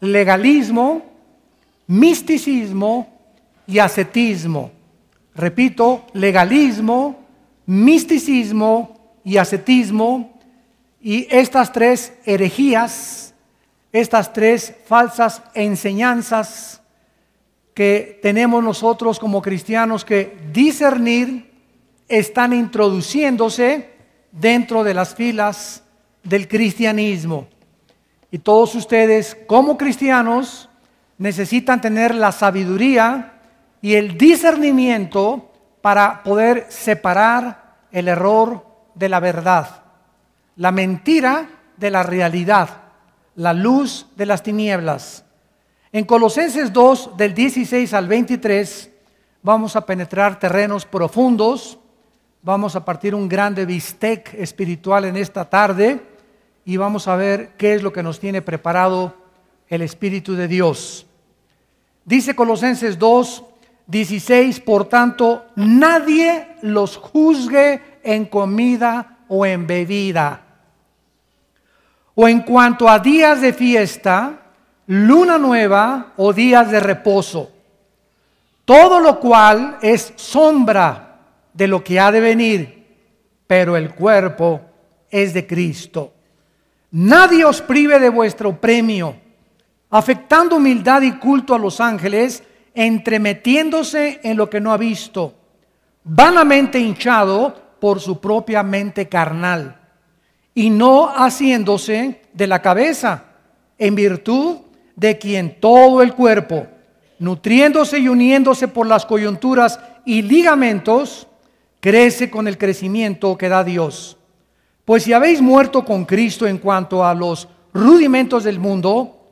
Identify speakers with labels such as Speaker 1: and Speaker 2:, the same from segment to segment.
Speaker 1: legalismo, misticismo y ascetismo. Repito, legalismo, misticismo y ascetismo. Y estas tres herejías, estas tres falsas enseñanzas que tenemos nosotros como cristianos que discernir, están introduciéndose dentro de las filas del cristianismo y todos ustedes como cristianos necesitan tener la sabiduría y el discernimiento para poder separar el error de la verdad, la mentira de la realidad, la luz de las tinieblas. En Colosenses 2, del 16 al 23, vamos a penetrar terrenos profundos, vamos a partir un grande bistec espiritual en esta tarde y vamos a ver qué es lo que nos tiene preparado el Espíritu de Dios. Dice Colosenses 2, 16, por tanto, nadie los juzgue en comida o en bebida. O en cuanto a días de fiesta, luna nueva o días de reposo. Todo lo cual es sombra de lo que ha de venir, pero el cuerpo es de Cristo. Nadie os prive de vuestro premio, afectando humildad y culto a los ángeles, entremetiéndose en lo que no ha visto, vanamente hinchado por su propia mente carnal, y no haciéndose de la cabeza, en virtud de quien todo el cuerpo, nutriéndose y uniéndose por las coyunturas y ligamentos, crece con el crecimiento que da Dios. Pues si habéis muerto con Cristo en cuanto a los rudimentos del mundo,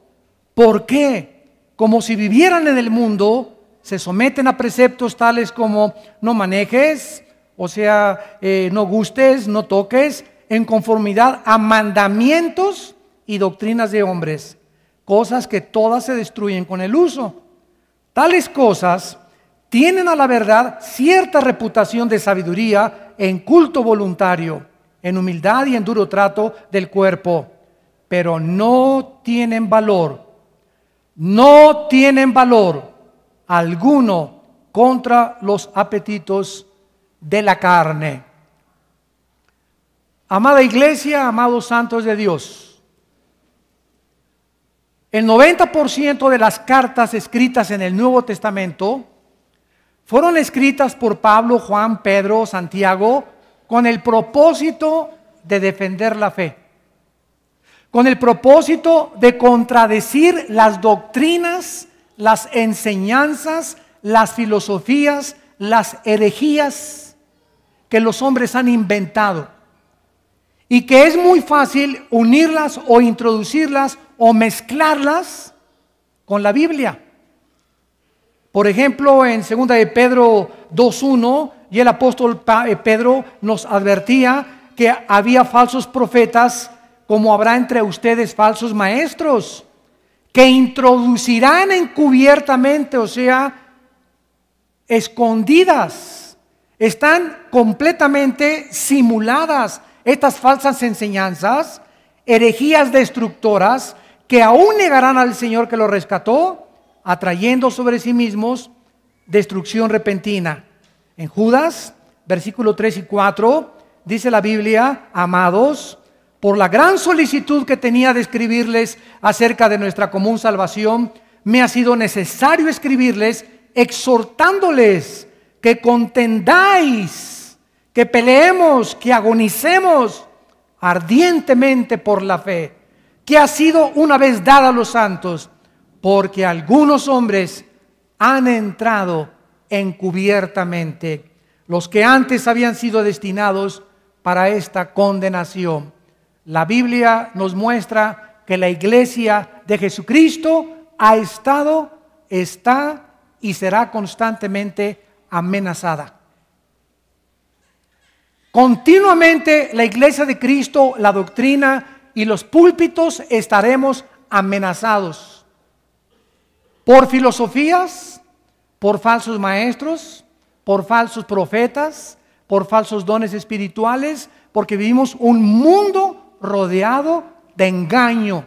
Speaker 1: ¿por qué, como si vivieran en el mundo, se someten a preceptos tales como no manejes, o sea, eh, no gustes, no toques, en conformidad a mandamientos y doctrinas de hombres, cosas que todas se destruyen con el uso? Tales cosas tienen a la verdad cierta reputación de sabiduría en culto voluntario en humildad y en duro trato del cuerpo, pero no tienen valor, no tienen valor alguno contra los apetitos de la carne. Amada iglesia, amados santos de Dios, el 90% de las cartas escritas en el Nuevo Testamento fueron escritas por Pablo, Juan, Pedro, Santiago, con el propósito de defender la fe, con el propósito de contradecir las doctrinas, las enseñanzas, las filosofías, las herejías que los hombres han inventado. Y que es muy fácil unirlas o introducirlas o mezclarlas con la Biblia. Por ejemplo, en 2 de Pedro 2.1, y el apóstol eh, Pedro nos advertía que había falsos profetas, como habrá entre ustedes falsos maestros, que introducirán encubiertamente, o sea, escondidas. Están completamente simuladas estas falsas enseñanzas, herejías destructoras, que aún negarán al Señor que lo rescató atrayendo sobre sí mismos destrucción repentina. En Judas, versículo 3 y 4, dice la Biblia, amados, por la gran solicitud que tenía de escribirles acerca de nuestra común salvación, me ha sido necesario escribirles exhortándoles que contendáis, que peleemos, que agonicemos ardientemente por la fe, que ha sido una vez dada a los santos porque algunos hombres han entrado encubiertamente, los que antes habían sido destinados para esta condenación. La Biblia nos muestra que la iglesia de Jesucristo ha estado, está y será constantemente amenazada. Continuamente la iglesia de Cristo, la doctrina y los púlpitos estaremos amenazados por filosofías, por falsos maestros, por falsos profetas, por falsos dones espirituales, porque vivimos un mundo rodeado de engaño.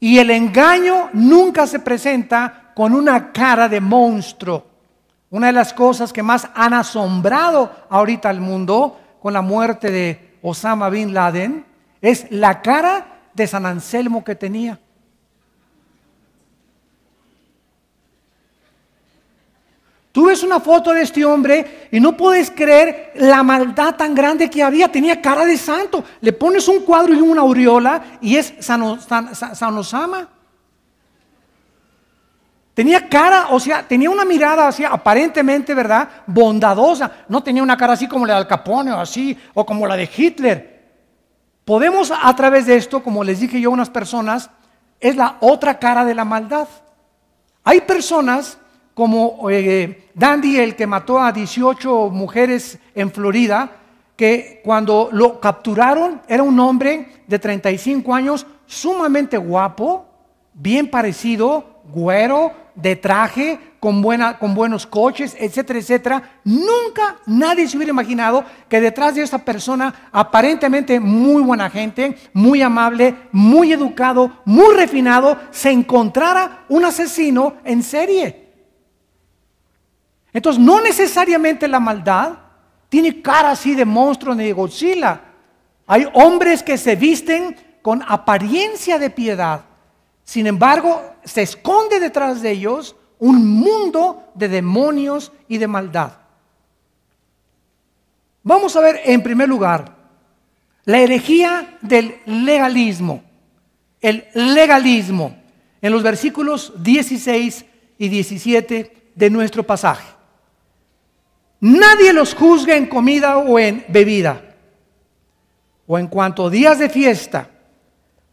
Speaker 1: Y el engaño nunca se presenta con una cara de monstruo. Una de las cosas que más han asombrado ahorita al mundo con la muerte de Osama bin Laden es la cara de San Anselmo que tenía. Tú ves una foto de este hombre y no puedes creer la maldad tan grande que había. Tenía cara de santo. Le pones un cuadro y una aureola y es San, Osama. Tenía cara, o sea, tenía una mirada así, aparentemente, ¿verdad? Bondadosa. No tenía una cara así como la de Al Capone o así, o como la de Hitler. Podemos a través de esto, como les dije yo a unas personas, es la otra cara de la maldad. Hay personas como eh, Dandy, el que mató a 18 mujeres en Florida, que cuando lo capturaron era un hombre de 35 años, sumamente guapo, bien parecido, güero, de traje, con, buena, con buenos coches, etcétera, etcétera. Nunca nadie se hubiera imaginado que detrás de esa persona, aparentemente muy buena gente, muy amable, muy educado, muy refinado, se encontrara un asesino en serie. Entonces, no necesariamente la maldad tiene cara así de monstruo ni de Godzilla. Hay hombres que se visten con apariencia de piedad. Sin embargo, se esconde detrás de ellos un mundo de demonios y de maldad. Vamos a ver en primer lugar la herejía del legalismo. El legalismo en los versículos 16 y 17 de nuestro pasaje. Nadie los juzga en comida o en bebida, o en cuanto a días de fiesta,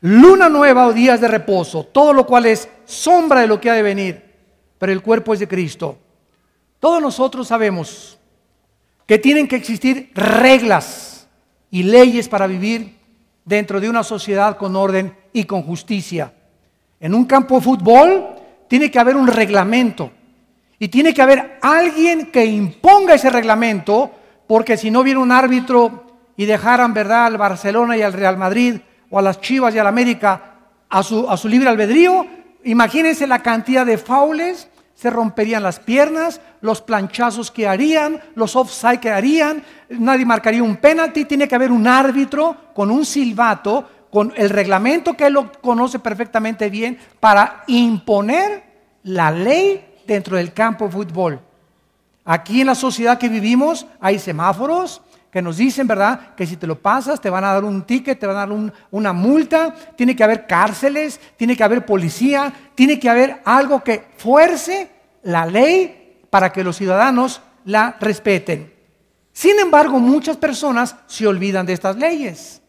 Speaker 1: luna nueva o días de reposo, todo lo cual es sombra de lo que ha de venir, pero el cuerpo es de Cristo. Todos nosotros sabemos que tienen que existir reglas y leyes para vivir dentro de una sociedad con orden y con justicia. En un campo de fútbol tiene que haber un reglamento y tiene que haber alguien que imponga ese reglamento, porque si no viene un árbitro y dejaran, ¿verdad?, al Barcelona y al Real Madrid, o a las Chivas y al América, a su, a su libre albedrío, imagínense la cantidad de faules, se romperían las piernas, los planchazos que harían, los offside que harían, nadie marcaría un penalti, tiene que haber un árbitro con un silbato, con el reglamento que él lo conoce perfectamente bien, para imponer la ley dentro del campo fútbol. Aquí en la sociedad que vivimos hay semáforos que nos dicen, ¿verdad? Que si te lo pasas te van a dar un ticket, te van a dar una multa, tiene que haber cárceles, tiene que haber policía, tiene que haber algo que fuerce la ley para que los ciudadanos la respeten. Sin embargo, muchas personas se olvidan de estas leyes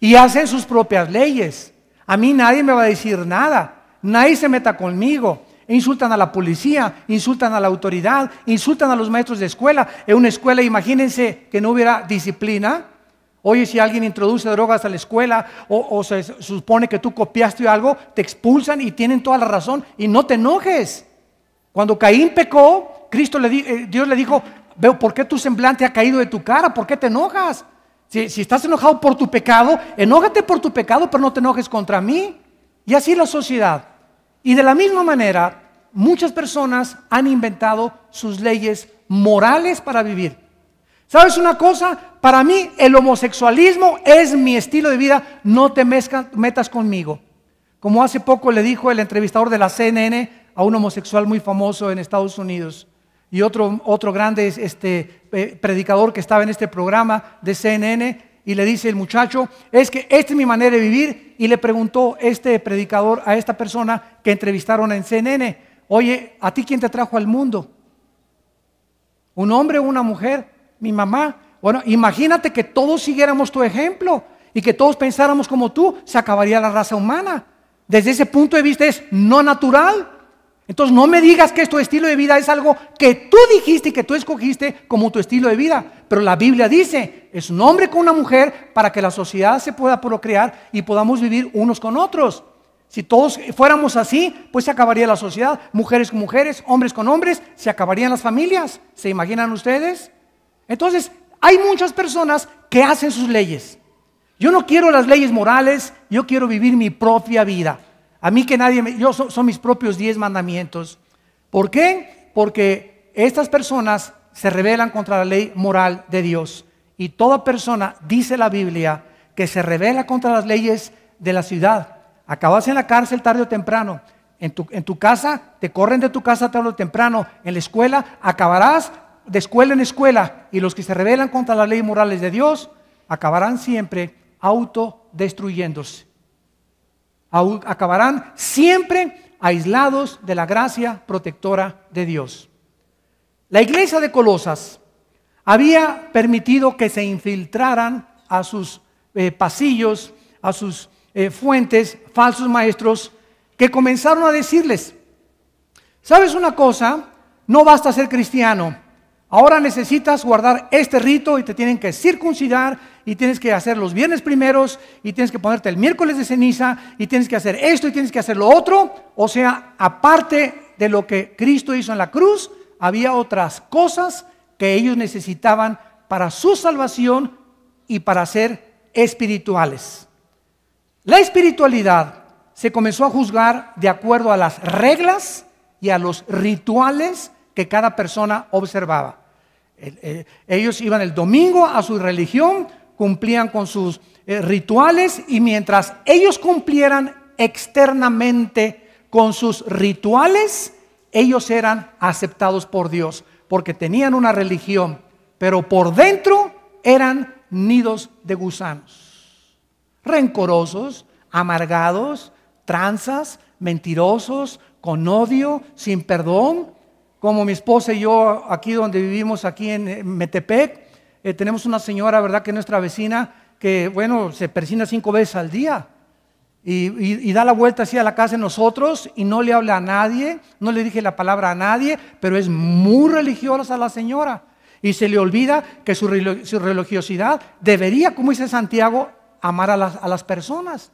Speaker 1: y hacen sus propias leyes. A mí nadie me va a decir nada, nadie se meta conmigo. Insultan a la policía, insultan a la autoridad, insultan a los maestros de escuela. En una escuela, imagínense que no hubiera disciplina. Oye, si alguien introduce drogas a la escuela o, se supone que tú copiaste algo, te expulsan y tienen toda la razón y no te enojes. Cuando Caín pecó, Cristo le eh, Dios le dijo, veo, ¿por qué tu semblante ha caído de tu cara? ¿Por qué te enojas? Si, si estás enojado por tu pecado, enójate por tu pecado, pero no te enojes contra mí. Y así la sociedad. Y de la misma manera, muchas personas han inventado sus leyes morales para vivir. ¿Sabes una cosa? Para mí el homosexualismo es mi estilo de vida, no te metas conmigo. Como hace poco le dijo el entrevistador de la CNN a un homosexual muy famoso en Estados Unidos y otro, otro grande este, eh, predicador que estaba en este programa de CNN, y le dice el muchacho, es que esta es mi manera de vivir, y le preguntó este predicador a esta persona que entrevistaron en CNN, oye, ¿a ti quién te trajo al mundo? ¿Un hombre o una mujer? ¿Mi mamá? Bueno, imagínate que todos siguiéramos tu ejemplo y que todos pensáramos como tú, se acabaría la raza humana. Desde ese punto de vista es no natural. Entonces no me digas que tu estilo de vida es algo que tú dijiste y que tú escogiste como tu estilo de vida. Pero la Biblia dice, es un hombre con una mujer para que la sociedad se pueda procrear y podamos vivir unos con otros. Si todos fuéramos así, pues se acabaría la sociedad. Mujeres con mujeres, hombres con hombres, se acabarían las familias. ¿Se imaginan ustedes? Entonces, hay muchas personas que hacen sus leyes. Yo no quiero las leyes morales, yo quiero vivir mi propia vida. A mí que nadie me... Yo son mis propios diez mandamientos. ¿Por qué? Porque estas personas se rebelan contra la ley moral de Dios. Y toda persona, dice la Biblia, que se revela contra las leyes de la ciudad. Acabas en la cárcel tarde o temprano. En tu, en tu casa, te corren de tu casa tarde o temprano. En la escuela, acabarás de escuela en escuela. Y los que se rebelan contra las leyes morales de Dios, acabarán siempre autodestruyéndose acabarán siempre aislados de la gracia protectora de Dios. La iglesia de Colosas había permitido que se infiltraran a sus eh, pasillos, a sus eh, fuentes, falsos maestros, que comenzaron a decirles, ¿sabes una cosa? No basta ser cristiano, Ahora necesitas guardar este rito y te tienen que circuncidar y tienes que hacer los viernes primeros y tienes que ponerte el miércoles de ceniza y tienes que hacer esto y tienes que hacer lo otro. O sea, aparte de lo que Cristo hizo en la cruz, había otras cosas que ellos necesitaban para su salvación y para ser espirituales. La espiritualidad se comenzó a juzgar de acuerdo a las reglas y a los rituales que cada persona observaba. Eh, ellos iban el domingo a su religión, cumplían con sus eh, rituales y mientras ellos cumplieran externamente con sus rituales, ellos eran aceptados por Dios porque tenían una religión, pero por dentro eran nidos de gusanos, rencorosos, amargados, tranzas, mentirosos, con odio, sin perdón, como mi esposa y yo aquí donde vivimos, aquí en eh, Metepec, eh, tenemos una señora, ¿verdad?, que es nuestra vecina, que, bueno, se persina cinco veces al día. Y, da la vuelta así a la casa de nosotros y no le habla a nadie, no le dije la palabra a nadie, pero es muy religiosa la señora. Y se le olvida que su, religiosidad debería, como dice Santiago, amar a las, a las personas.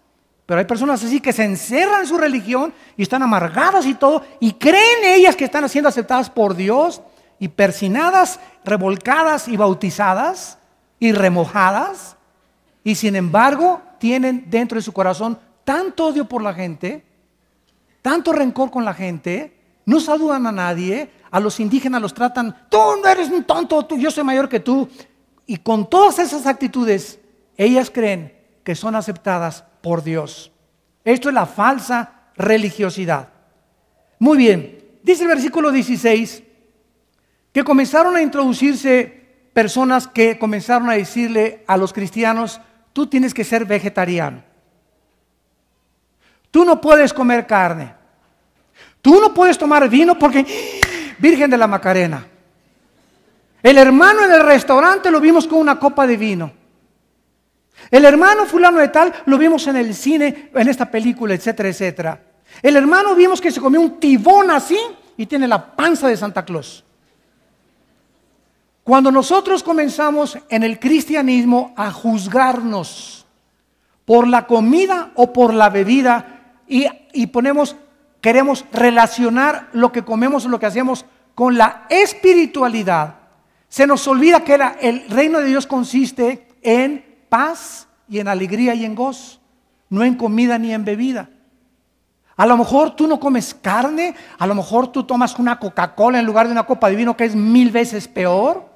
Speaker 1: Pero hay personas así que se encerran en su religión y están amargadas y todo, y creen ellas que están siendo aceptadas por Dios y persinadas, revolcadas y bautizadas y remojadas, y sin embargo tienen dentro de su corazón tanto odio por la gente, tanto rencor con la gente, no saludan a nadie, a los indígenas los tratan, tú no eres un tonto, tú, yo soy mayor que tú, y con todas esas actitudes, ellas creen que son aceptadas por Dios. Esto es la falsa religiosidad. Muy bien, dice el versículo 16 que comenzaron a introducirse personas que comenzaron a decirle a los cristianos, tú tienes que ser vegetariano. Tú no puedes comer carne. Tú no puedes tomar vino porque ¡ah! Virgen de la Macarena. El hermano en el restaurante lo vimos con una copa de vino. El hermano fulano de tal lo vimos en el cine, en esta película, etcétera, etcétera. El hermano vimos que se comió un tibón así y tiene la panza de Santa Claus. Cuando nosotros comenzamos en el cristianismo a juzgarnos por la comida o por la bebida y, ponemos, queremos relacionar lo que comemos o lo que hacemos con la espiritualidad, se nos olvida que el reino de Dios consiste en paz y en alegría y en gozo, no en comida ni en bebida. A lo mejor tú no comes carne, a lo mejor tú tomas una Coca-Cola en lugar de una copa de vino que es mil veces peor,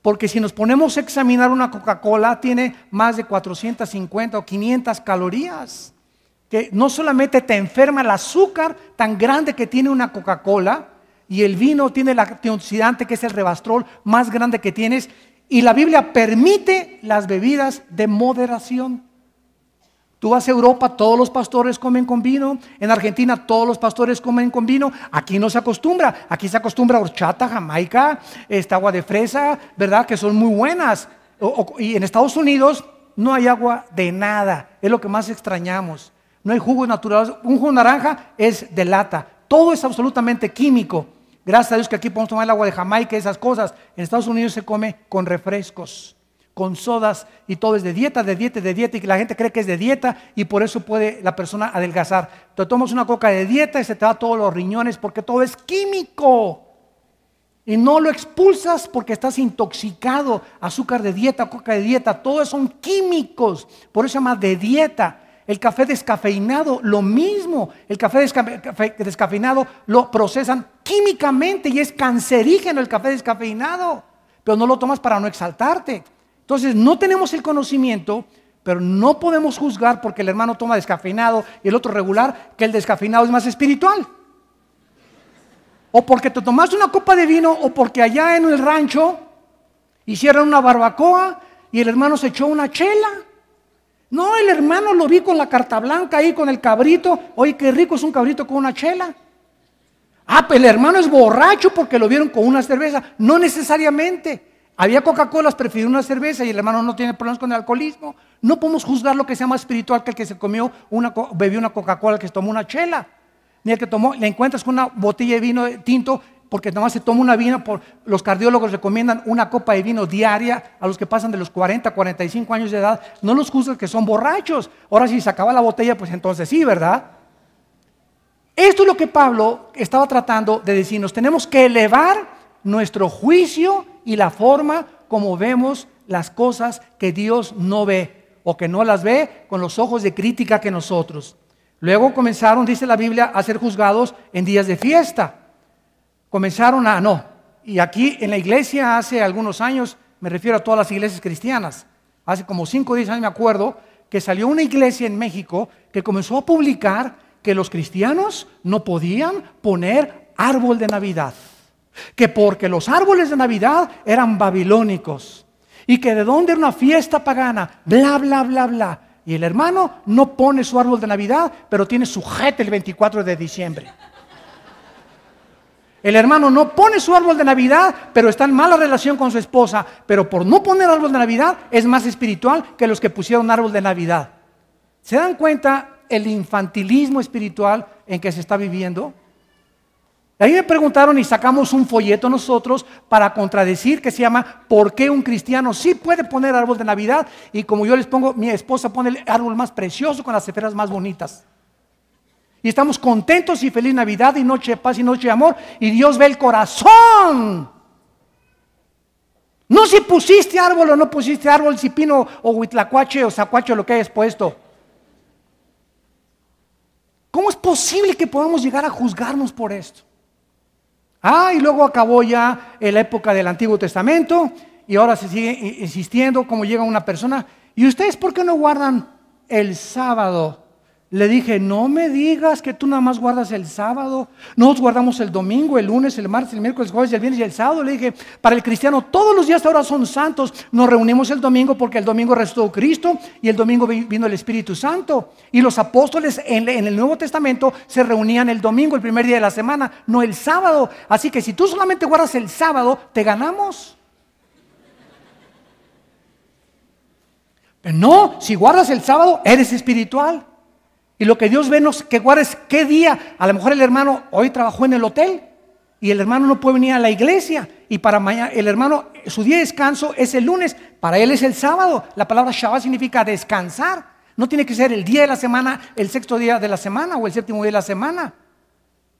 Speaker 1: porque si nos ponemos a examinar una Coca-Cola tiene más de 450 o 500 calorías, que no solamente te enferma el azúcar tan grande que tiene una Coca-Cola, y el vino tiene el antioxidante que es el rebastrol más grande que tienes, y la Biblia permite las bebidas de moderación. Tú vas a Europa, todos los pastores comen con vino. En Argentina, todos los pastores comen con vino. Aquí no se acostumbra. Aquí se acostumbra horchata, jamaica, esta agua de fresa, ¿verdad? Que son muy buenas. y en Estados Unidos no hay agua de nada. Es lo que más extrañamos. No hay jugo natural, Un jugo de naranja es de lata. Todo es absolutamente químico. Gracias a Dios que aquí podemos tomar el agua de Jamaica, y esas cosas. En Estados Unidos se come con refrescos, con sodas y todo es de dieta, de dieta, de dieta. Y la gente cree que es de dieta y por eso puede la persona adelgazar. Te tomas una coca de dieta y se te da todos los riñones porque todo es químico. Y no lo expulsas porque estás intoxicado. Azúcar de dieta, coca de dieta, todos son químicos. Por eso se llama de dieta. El café descafeinado, lo mismo. El café descafeinado lo procesan químicamente y es cancerígeno el café descafeinado, pero no lo tomas para no exaltarte. Entonces, no tenemos el conocimiento, pero no podemos juzgar porque el hermano toma descafeinado y el otro regular, que el descafeinado es más espiritual. O porque te tomaste una copa de vino, o porque allá en el rancho hicieron una barbacoa y el hermano se echó una chela. No, el hermano lo vi con la carta blanca ahí, con el cabrito. Oye, qué rico es un cabrito con una chela. Ah, pues el hermano es borracho porque lo vieron con una cerveza. No necesariamente. Había Coca-Cola, prefirió una cerveza y el hermano no tiene problemas con el alcoholismo. No podemos juzgar lo que sea más espiritual que el que se comió una, bebió una Coca-Cola, que se tomó una chela. Ni el que tomó, le encuentras con una botella de vino tinto porque nomás se toma una vino, por, los cardiólogos recomiendan una copa de vino diaria a los que pasan de los 40, 45 años de edad. No los juzgas que son borrachos. Ahora si se acaba la botella, pues entonces sí, ¿verdad? Esto es lo que Pablo estaba tratando de decirnos. Tenemos que elevar nuestro juicio y la forma como vemos las cosas que Dios no ve o que no las ve con los ojos de crítica que nosotros. Luego comenzaron, dice la Biblia, a ser juzgados en días de fiesta. Comenzaron a, no, y aquí en la iglesia hace algunos años, me refiero a todas las iglesias cristianas, hace como 5 o 10 años me acuerdo, que salió una iglesia en México que comenzó a publicar que los cristianos no podían poner árbol de Navidad. Que porque los árboles de Navidad eran babilónicos. Y que de dónde era una fiesta pagana. Bla, bla, bla, bla. Y el hermano no pone su árbol de Navidad, pero tiene su jete el 24 de diciembre. El hermano no pone su árbol de Navidad, pero está en mala relación con su esposa. Pero por no poner árbol de Navidad es más espiritual que los que pusieron árbol de Navidad. ¿Se dan cuenta el infantilismo espiritual en que se está viviendo? ahí me preguntaron y sacamos un folleto nosotros para contradecir que se llama ¿Por qué un cristiano sí puede poner árbol de Navidad? Y como yo les pongo, mi esposa pone el árbol más precioso con las esferas más bonitas. Y estamos contentos y feliz Navidad y noche de paz y noche de amor. Y Dios ve el corazón. No si pusiste árbol o no pusiste árbol, si pino o huitlacuache o sacuache o lo que hayas puesto. ¿Cómo es posible que podamos llegar a juzgarnos por esto? Ah, y luego acabó ya la época del Antiguo Testamento y ahora se sigue insistiendo cómo llega una persona. ¿Y ustedes por qué no guardan el sábado le dije, no me digas que tú nada más guardas el sábado. Nos guardamos el domingo, el lunes, el martes, el miércoles, el jueves, el viernes y el sábado. Le dije, para el cristiano todos los días ahora son santos. Nos reunimos el domingo porque el domingo restó Cristo y el domingo vino el Espíritu Santo. Y los apóstoles en, el Nuevo Testamento se reunían el domingo, el primer día de la semana, no el sábado. Así que si tú solamente guardas el sábado, te ganamos. no, si guardas el sábado, eres espiritual. Y lo que Dios ve nos que guarda es qué día. A lo mejor el hermano hoy trabajó en el hotel y el hermano no puede venir a la iglesia. Y para mañana, el hermano, su día de descanso es el lunes, para él es el sábado. La palabra Shabbat significa descansar. No tiene que ser el día de la semana, el sexto día de la semana o el séptimo día de la semana.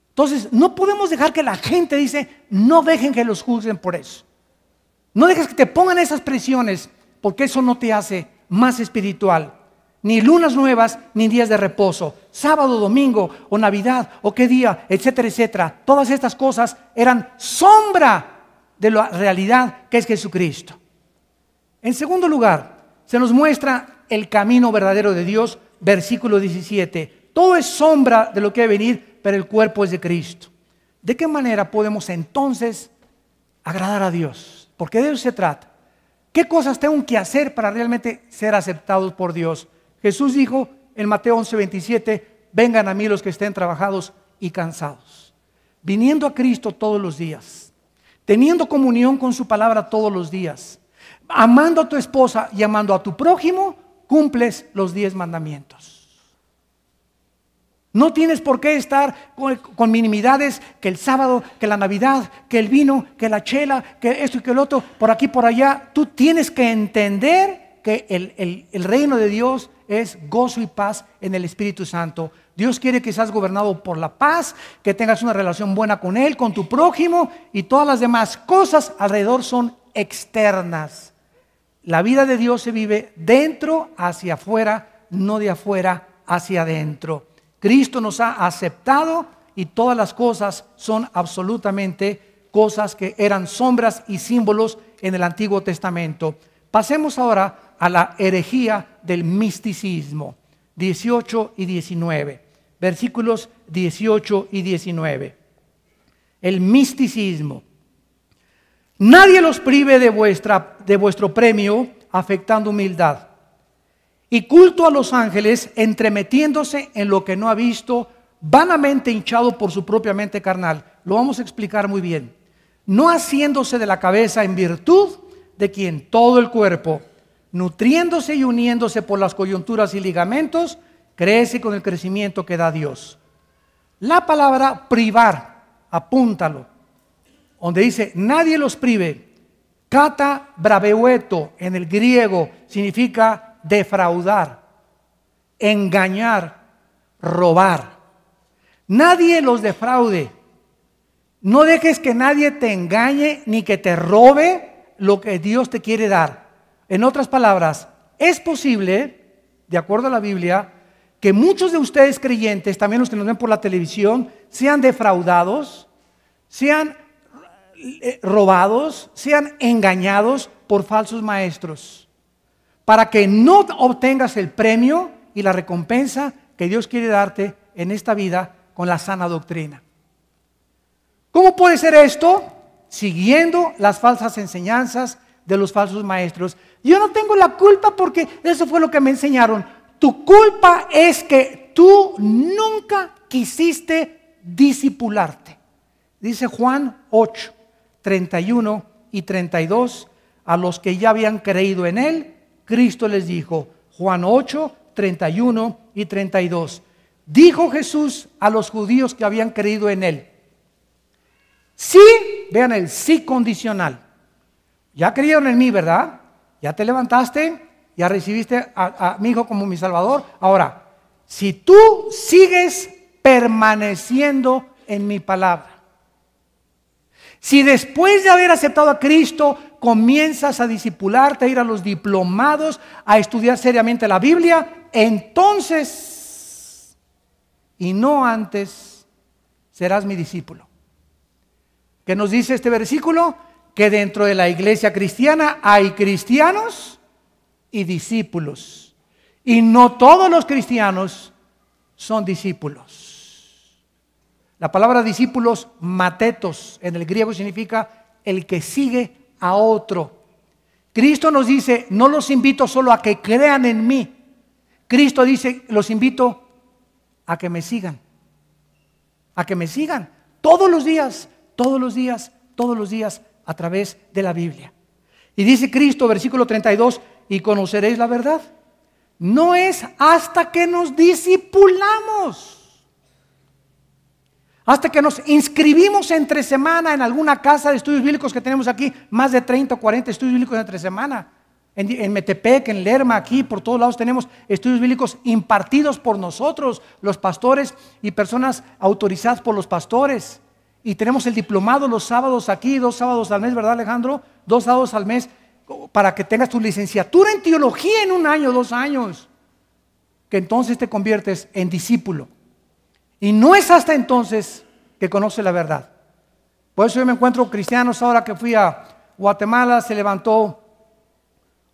Speaker 1: Entonces, no podemos dejar que la gente dice, no dejen que los juzguen por eso. No dejes que te pongan esas presiones, porque eso no te hace más espiritual ni lunas nuevas, ni días de reposo, sábado, domingo, o Navidad, o qué día, etcétera, etcétera. Todas estas cosas eran sombra de la realidad que es Jesucristo. En segundo lugar, se nos muestra el camino verdadero de Dios, versículo 17. Todo es sombra de lo que debe venir, pero el cuerpo es de Cristo. ¿De qué manera podemos entonces agradar a Dios? Porque de eso se trata. ¿Qué cosas tengo que hacer para realmente ser aceptados por Dios? Jesús dijo en Mateo 11:27, vengan a mí los que estén trabajados y cansados. Viniendo a Cristo todos los días, teniendo comunión con su palabra todos los días, amando a tu esposa y amando a tu prójimo, cumples los diez mandamientos. No tienes por qué estar con, minimidades que el sábado, que la Navidad, que el vino, que la chela, que esto y que el otro, por aquí, por allá. Tú tienes que entender que el, reino de Dios es gozo y paz en el Espíritu Santo. Dios quiere que seas gobernado por la paz, que tengas una relación buena con Él, con tu prójimo y todas las demás cosas alrededor son externas. La vida de Dios se vive dentro hacia afuera, no de afuera hacia adentro. Cristo nos ha aceptado y todas las cosas son absolutamente cosas que eran sombras y símbolos en el Antiguo Testamento. Pasemos ahora a la herejía del misticismo. 18 y 19. Versículos 18 y 19. El misticismo. Nadie los prive de, vuestra, de vuestro premio afectando humildad. Y culto a los ángeles entremetiéndose en lo que no ha visto, vanamente hinchado por su propia mente carnal. Lo vamos a explicar muy bien. No haciéndose de la cabeza en virtud de quien todo el cuerpo nutriéndose y uniéndose por las coyunturas y ligamentos, crece con el crecimiento que da Dios. La palabra privar, apúntalo, donde dice, nadie los prive. Cata brabeueto en el griego significa defraudar, engañar, robar. Nadie los defraude. No dejes que nadie te engañe ni que te robe lo que Dios te quiere dar. En otras palabras, es posible, de acuerdo a la Biblia, que muchos de ustedes creyentes, también los que nos ven por la televisión, sean defraudados, sean eh, robados, sean engañados por falsos maestros, para que no obtengas el premio y la recompensa que Dios quiere darte en esta vida con la sana doctrina. ¿Cómo puede ser esto? Siguiendo las falsas enseñanzas de los falsos maestros. Yo no tengo la culpa porque eso fue lo que me enseñaron. Tu culpa es que tú nunca quisiste disipularte. Dice Juan 8, 31 y 32, a los que ya habían creído en él, Cristo les dijo, Juan 8, 31 y 32. Dijo Jesús a los judíos que habían creído en él, sí, vean el sí condicional. Ya creyeron en mí, ¿verdad? Ya te levantaste, ya recibiste a, mi Hijo como mi Salvador. Ahora, si tú sigues permaneciendo en mi palabra, si después de haber aceptado a Cristo comienzas a discipularte, a ir a los diplomados, a estudiar seriamente la Biblia, entonces y no antes serás mi discípulo. ¿Qué nos dice este versículo? que dentro de la iglesia cristiana hay cristianos y discípulos. Y no todos los cristianos son discípulos. La palabra discípulos, matetos, en el griego significa el que sigue a otro. Cristo nos dice, no los invito solo a que crean en mí. Cristo dice, los invito a que me sigan. A que me sigan. Todos los días, todos los días, todos los días, a través de la Biblia. Y dice Cristo, versículo 32, y conoceréis la verdad. No es hasta que nos disipulamos, hasta que nos inscribimos entre semana en alguna casa de estudios bíblicos que tenemos aquí, más de 30 o 40 estudios bíblicos entre semana. En, en Metepec, en Lerma, aquí, por todos lados tenemos estudios bíblicos impartidos por nosotros, los pastores y personas autorizadas por los pastores. Y tenemos el diplomado los sábados aquí, dos sábados al mes, ¿verdad Alejandro? Dos sábados al mes para que tengas tu licenciatura en teología en un año, dos años, que entonces te conviertes en discípulo. Y no es hasta entonces que conoce la verdad. Por eso yo me encuentro cristianos ahora que fui a Guatemala, se levantó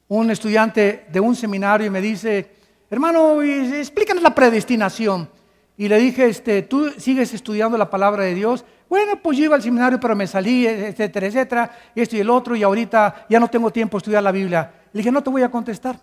Speaker 1: un estudiante de un seminario y me dice, hermano, explícanos la predestinación y le dije, este, tú sigues estudiando la palabra de Dios. Bueno, pues yo iba al seminario, pero me salí, e, etcétera, etcétera, esto y el otro, y ahorita ya no tengo tiempo de estudiar la Biblia. Le dije, no te voy a contestar.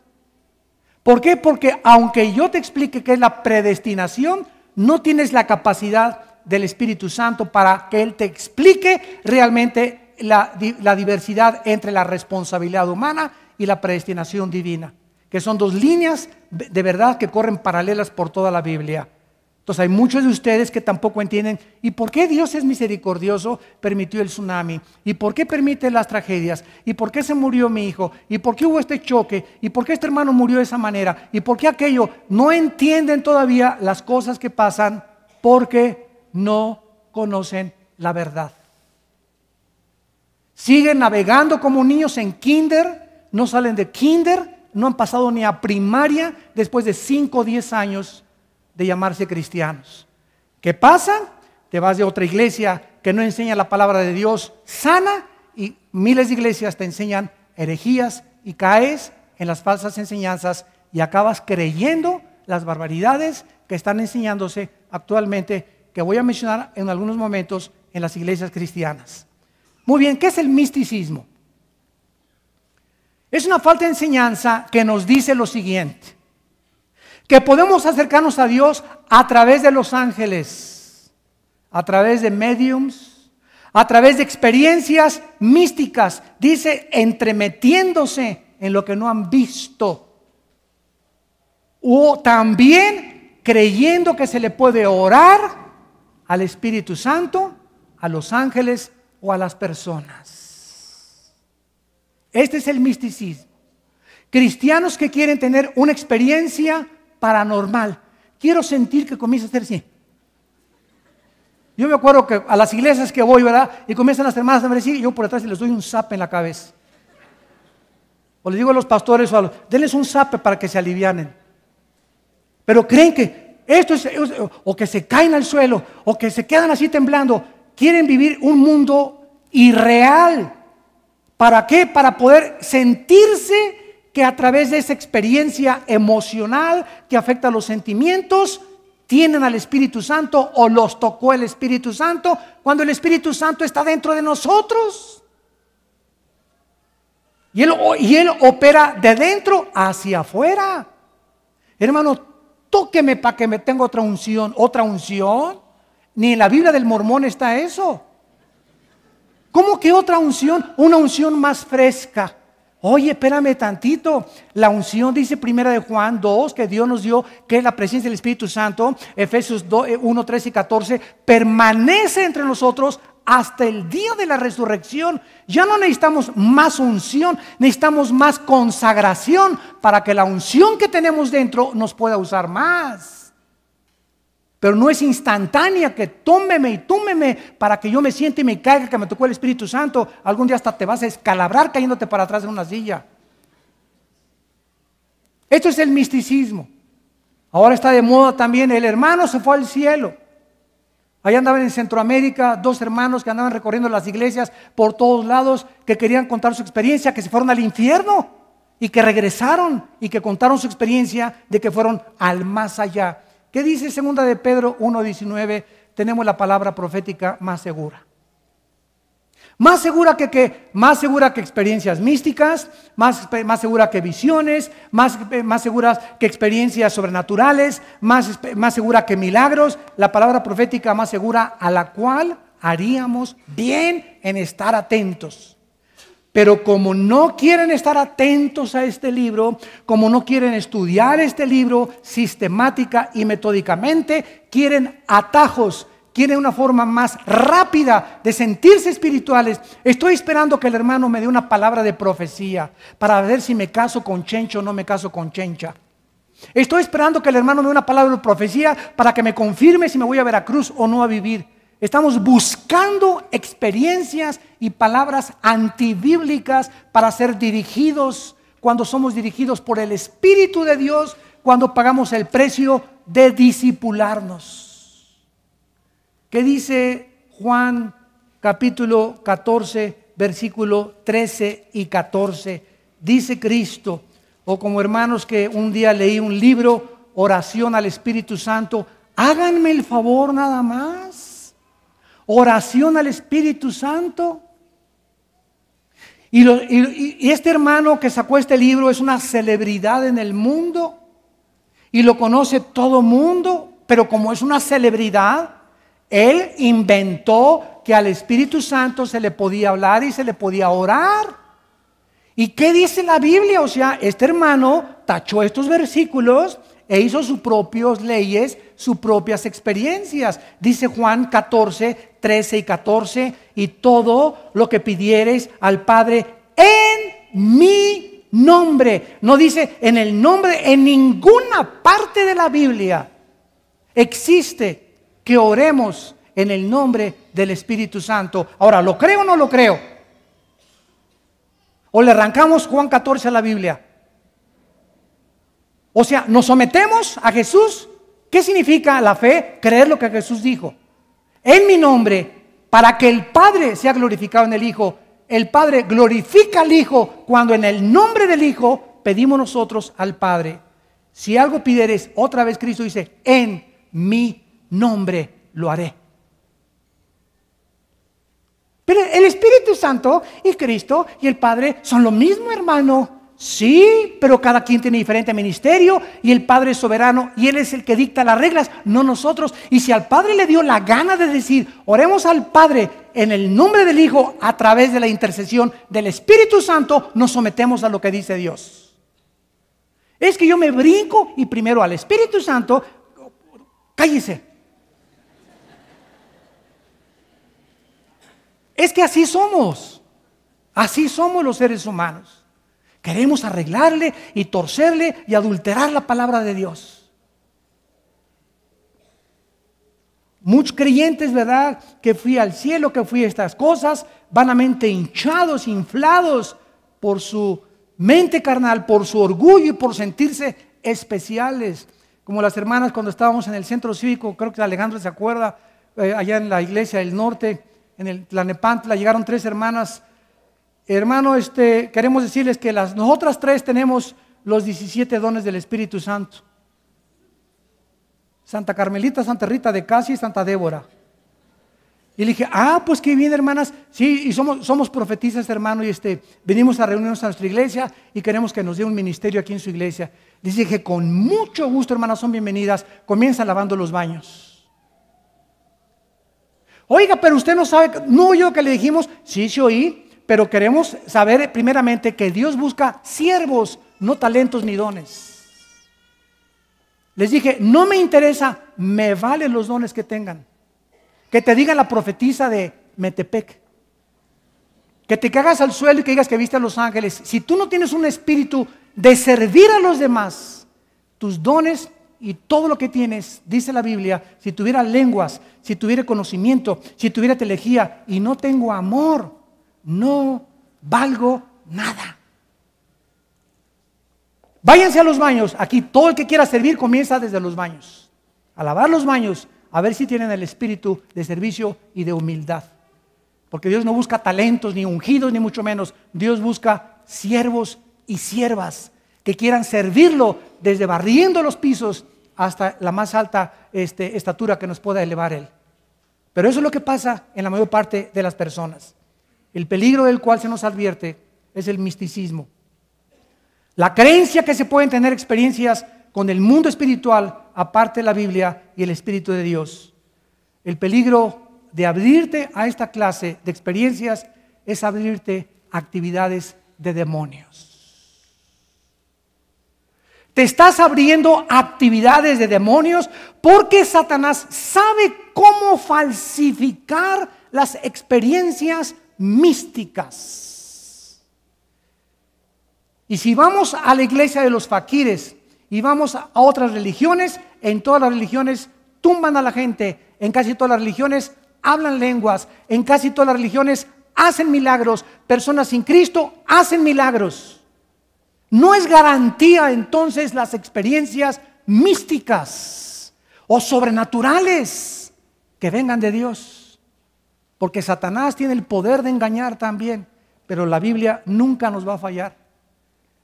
Speaker 1: ¿Por qué? Porque aunque yo te explique qué es la predestinación, no tienes la capacidad del Espíritu Santo para que Él te explique realmente la diversidad entre la responsabilidad humana y la predestinación divina, que son dos líneas de verdad que corren paralelas por toda la Biblia. Entonces hay muchos de ustedes que tampoco entienden, ¿y por qué Dios es misericordioso? Permitió el tsunami, ¿y por qué permite las tragedias? ¿Y por qué se murió mi hijo? ¿Y por qué hubo este choque? ¿Y por qué este hermano murió de esa manera? ¿Y por qué aquello? No entienden todavía las cosas que pasan porque no conocen la verdad. Siguen navegando como niños en kinder, no salen de kinder, no han pasado ni a primaria después de 5 o 10 años de llamarse cristianos. ¿Qué pasa? Te vas de otra iglesia que no enseña la palabra de Dios sana y miles de iglesias te enseñan herejías y caes en las falsas enseñanzas y acabas creyendo las barbaridades que están enseñándose actualmente, que voy a mencionar en algunos momentos en las iglesias cristianas. Muy bien, ¿qué es el misticismo? Es una falta de enseñanza que nos dice lo siguiente que podemos acercarnos a Dios a través de los ángeles, a través de mediums, a través de experiencias místicas, dice, entremetiéndose en lo que no han visto. O también creyendo que se le puede orar al Espíritu Santo, a los ángeles o a las personas. Este es el misticismo. Cristianos que quieren tener una experiencia paranormal. Quiero sentir que comienza a ser así. Yo me acuerdo que a las iglesias que voy, ¿verdad? Y comienzan las hermanas a decir, yo por atrás les doy un sape en la cabeza. O les digo a los pastores o denles un sape para que se alivianen. Pero creen que esto es, o que se caen al suelo, o que se quedan así temblando. Quieren vivir un mundo irreal. ¿Para qué? Para poder sentirse que a través de esa experiencia emocional que afecta los sentimientos, tienen al Espíritu Santo o los tocó el Espíritu Santo cuando el Espíritu Santo está dentro de nosotros. Y él, y él opera de dentro hacia afuera. Hermano, tóqueme para que me tenga otra unción. ¿Otra unción? Ni en la Biblia del Mormón está eso. ¿Cómo que otra unción? Una unción más fresca. Oye, espérame tantito. La unción dice primera de Juan 2 que Dios nos dio, que es la presencia del Espíritu Santo, Efesios 1, 13 eh, y 14, permanece entre nosotros hasta el día de la resurrección. Ya no necesitamos más unción, necesitamos más consagración para que la unción que tenemos dentro nos pueda usar más. Pero no es instantánea que tómeme y tómeme para que yo me siente y me caiga que me tocó el Espíritu Santo. Algún día hasta te vas a escalabrar cayéndote para atrás en una silla. Esto es el misticismo. Ahora está de moda también. El hermano se fue al cielo. Allá andaban en Centroamérica dos hermanos que andaban recorriendo las iglesias por todos lados, que querían contar su experiencia, que se fueron al infierno y que regresaron y que contaron su experiencia de que fueron al más allá. ¿Qué dice segunda de Pedro 1.19? Tenemos la palabra profética más segura. Más segura que, más segura que experiencias místicas, más, más segura que visiones, más, más seguras que experiencias sobrenaturales, más, más segura que milagros, la palabra profética más segura a la cual haríamos bien en estar atentos. Pero como no quieren estar atentos a este libro, como no quieren estudiar este libro sistemática y metódicamente, quieren atajos, quieren una forma más rápida de sentirse espirituales. Estoy esperando que el hermano me dé una palabra de profecía para ver si me caso con Chencho o no me caso con Chencha. Estoy esperando que el hermano me dé una palabra de profecía para que me confirme si me voy a Veracruz o no a vivir. Estamos buscando experiencias y palabras antibíblicas para ser dirigidos cuando somos dirigidos por el Espíritu de Dios, cuando pagamos el precio de disipularnos. ¿Qué dice Juan capítulo 14, versículo 13 y 14? Dice Cristo, o como hermanos que un día leí un libro, oración al Espíritu Santo, háganme el favor nada más oración al Espíritu Santo. Y, este hermano que sacó este libro es una celebridad en el mundo y lo conoce todo mundo, pero como es una celebridad, él inventó que al Espíritu Santo se le podía hablar y se le podía orar. ¿Y qué dice la Biblia? O sea, este hermano tachó estos versículos e hizo sus propias leyes sus propias experiencias. Dice Juan 14, 13 y 14, y todo lo que pidiereis al Padre en mi nombre. No dice en el nombre, en ninguna parte de la Biblia existe que oremos en el nombre del Espíritu Santo. Ahora, ¿lo creo o no lo creo? ¿O le arrancamos Juan 14 a la Biblia? O sea, nos sometemos a Jesús ¿Qué significa la fe? Creer lo que Jesús dijo. En mi nombre, para que el Padre sea glorificado en el Hijo. El Padre glorifica al Hijo cuando en el nombre del Hijo pedimos nosotros al Padre. Si algo pidieres, otra vez Cristo dice, en mi nombre lo haré. Pero el Espíritu Santo y Cristo y el Padre son lo mismo, hermano. Sí, pero cada quien tiene diferente ministerio y el Padre es soberano y Él es el que dicta las reglas, no nosotros. Y si al Padre le dio la gana de decir, oremos al Padre en el nombre del Hijo a través de la intercesión del Espíritu Santo, nos sometemos a lo que dice Dios. Es que yo me brinco y primero al Espíritu Santo, cállese. Es que así somos, así somos los seres humanos. Queremos arreglarle y torcerle y adulterar la palabra de Dios. Muchos creyentes, ¿verdad? Que fui al cielo, que fui a estas cosas, vanamente hinchados, inflados por su mente carnal, por su orgullo y por sentirse especiales. Como las hermanas cuando estábamos en el centro cívico, creo que Alejandro se acuerda, eh, allá en la iglesia del norte, en el Tlanepantla, llegaron tres hermanas hermano, este, queremos decirles que las, nosotras tres tenemos los 17 dones del Espíritu Santo. Santa Carmelita, Santa Rita de Casi y Santa Débora. Y le dije, ah, pues qué bien, hermanas. Sí, y somos, somos profetizas, hermano, y este, venimos a reunirnos a nuestra iglesia y queremos que nos dé un ministerio aquí en su iglesia. Le dije, con mucho gusto, hermanas, son bienvenidas. Comienza lavando los baños. Oiga, pero usted no sabe, no yo que le dijimos, sí, se oí, pero queremos saber primeramente que Dios busca siervos, no talentos ni dones. Les dije, no me interesa, me valen los dones que tengan. Que te diga la profetisa de Metepec. Que te cagas al suelo y que digas que viste a los ángeles. Si tú no tienes un espíritu de servir a los demás, tus dones y todo lo que tienes, dice la Biblia, si tuviera lenguas, si tuviera conocimiento, si tuviera teología y no tengo amor, no valgo nada. Váyanse a los baños. Aquí todo el que quiera servir comienza desde los baños. A lavar los baños, a ver si tienen el espíritu de servicio y de humildad. Porque Dios no busca talentos, ni ungidos, ni mucho menos. Dios busca siervos y siervas que quieran servirlo desde barriendo los pisos hasta la más alta este, estatura que nos pueda elevar Él. Pero eso es lo que pasa en la mayor parte de las personas. El peligro del cual se nos advierte es el misticismo. La creencia que se pueden tener experiencias con el mundo espiritual, aparte de la Biblia y el Espíritu de Dios. El peligro de abrirte a esta clase de experiencias es abrirte a actividades de demonios. Te estás abriendo a actividades de demonios porque Satanás sabe cómo falsificar las experiencias místicas. Y si vamos a la iglesia de los faquires y vamos a otras religiones, en todas las religiones tumban a la gente, en casi todas las religiones hablan lenguas, en casi todas las religiones hacen milagros, personas sin Cristo hacen milagros. No es garantía entonces las experiencias místicas o sobrenaturales que vengan de Dios. Porque Satanás tiene el poder de engañar también, pero la Biblia nunca nos va a fallar.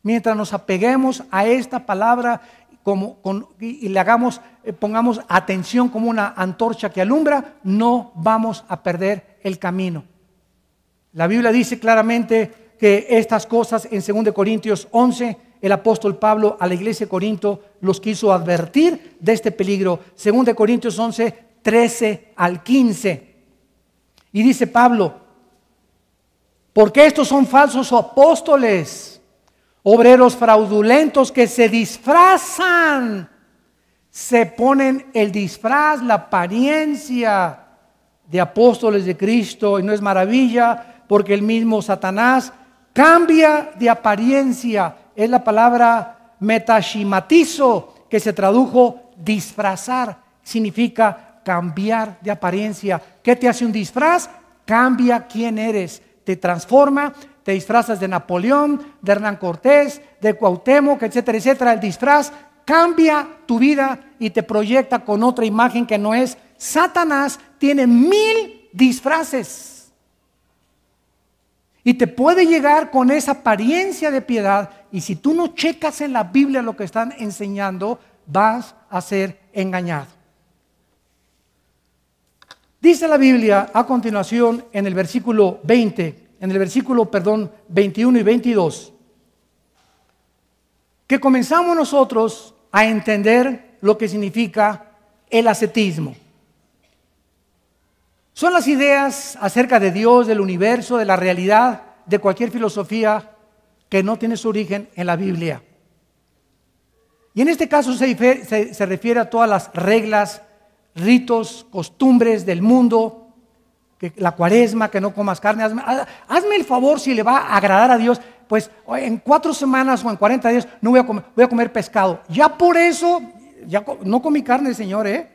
Speaker 1: Mientras nos apeguemos a esta palabra como, y, le hagamos, eh, pongamos atención como una antorcha que alumbra, no vamos a perder el camino. La Biblia dice claramente que estas cosas en 2 Corintios 11, el apóstol Pablo a la iglesia de Corinto los quiso advertir de este peligro. 2 Corintios 11, 13 al 15. Y dice Pablo, porque estos son falsos apóstoles, obreros fraudulentos que se disfrazan, se ponen el disfraz, la apariencia de apóstoles de Cristo, y no es maravilla, porque el mismo Satanás cambia de apariencia, es la palabra metashimatizo, que se tradujo disfrazar, significa cambiar de apariencia. ¿Qué te hace un disfraz? Cambia quién eres, te transforma, te disfrazas de Napoleón, de Hernán Cortés, de Cuauhtémoc, etcétera, etcétera. El disfraz cambia tu vida y te proyecta con otra imagen que no es. Satanás tiene mil disfraces y te puede llegar con esa apariencia de piedad y si tú no checas en la Biblia lo que están enseñando, vas a ser engañado. Dice la Biblia a continuación en el versículo 20, en el versículo, perdón, 21 y 22, que comenzamos nosotros a entender lo que significa el ascetismo. Son las ideas acerca de Dios, del universo, de la realidad, de cualquier filosofía que no tiene su origen en la Biblia. Y en este caso se refiere a todas las reglas ritos, costumbres del mundo, que la cuaresma, que no comas carne, hazme, el favor si le va a agradar a Dios, pues en cuatro semanas o en cuarenta días no voy a comer, pescado. Ya por eso, ya no comí carne, Señor, ¿eh?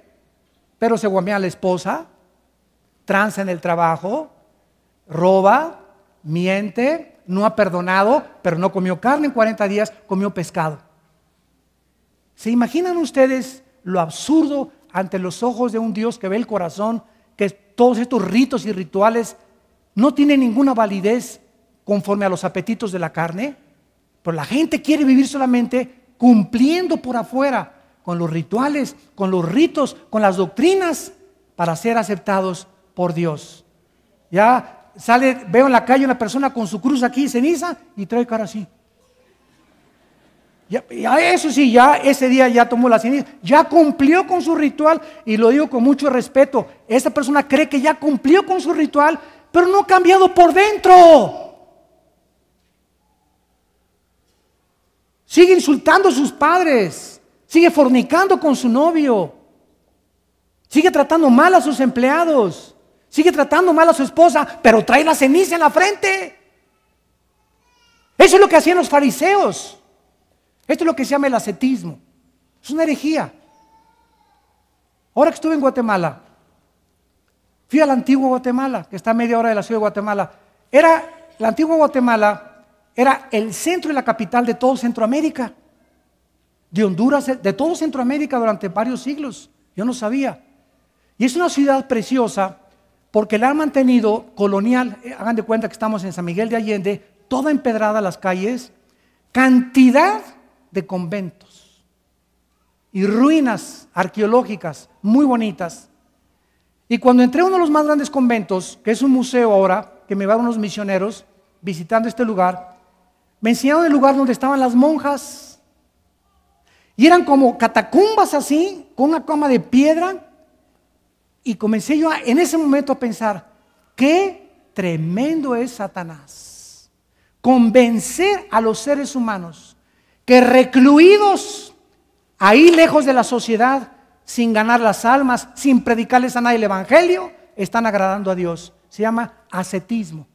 Speaker 1: pero se guamea la esposa, tranza en el trabajo, roba, miente, no ha perdonado, pero no comió carne en 40 días, comió pescado. ¿Se imaginan ustedes lo absurdo ante los ojos de un Dios que ve el corazón, que todos estos ritos y rituales no tienen ninguna validez conforme a los apetitos de la carne, pero la gente quiere vivir solamente cumpliendo por afuera con los rituales, con los ritos, con las doctrinas para ser aceptados por Dios. Ya sale, veo en la calle una persona con su cruz aquí, ceniza, y trae cara así. Ya, eso sí, ya ese día ya tomó la ceniza, ya cumplió con su ritual y lo digo con mucho respeto. Esa persona cree que ya cumplió con su ritual, pero no ha cambiado por dentro. Sigue insultando a sus padres, sigue fornicando con su novio, sigue tratando mal a sus empleados, sigue tratando mal a su esposa, pero trae la ceniza en la frente. Eso es lo que hacían los fariseos. Esto es lo que se llama el ascetismo. Es una herejía. Ahora que estuve en Guatemala, fui al antiguo Guatemala, que está a media hora de la ciudad de Guatemala. Era, la antigua Guatemala era el centro y la capital de todo Centroamérica, de Honduras, de todo Centroamérica durante varios siglos. Yo no sabía. Y es una ciudad preciosa porque la han mantenido colonial. Eh, hagan de cuenta que estamos en San Miguel de Allende, toda empedrada las calles, cantidad de conventos y ruinas arqueológicas muy bonitas. Y cuando entré a uno de los más grandes conventos, que es un museo ahora, que me van unos misioneros visitando este lugar, me enseñaron el lugar donde estaban las monjas. Y eran como catacumbas así, con una cama de piedra. Y comencé yo en ese momento a pensar, qué tremendo es Satanás. Convencer a los seres humanos que recluidos ahí lejos de la sociedad, sin ganar las almas, sin predicarles a nadie el Evangelio, están agradando a Dios. Se llama ascetismo.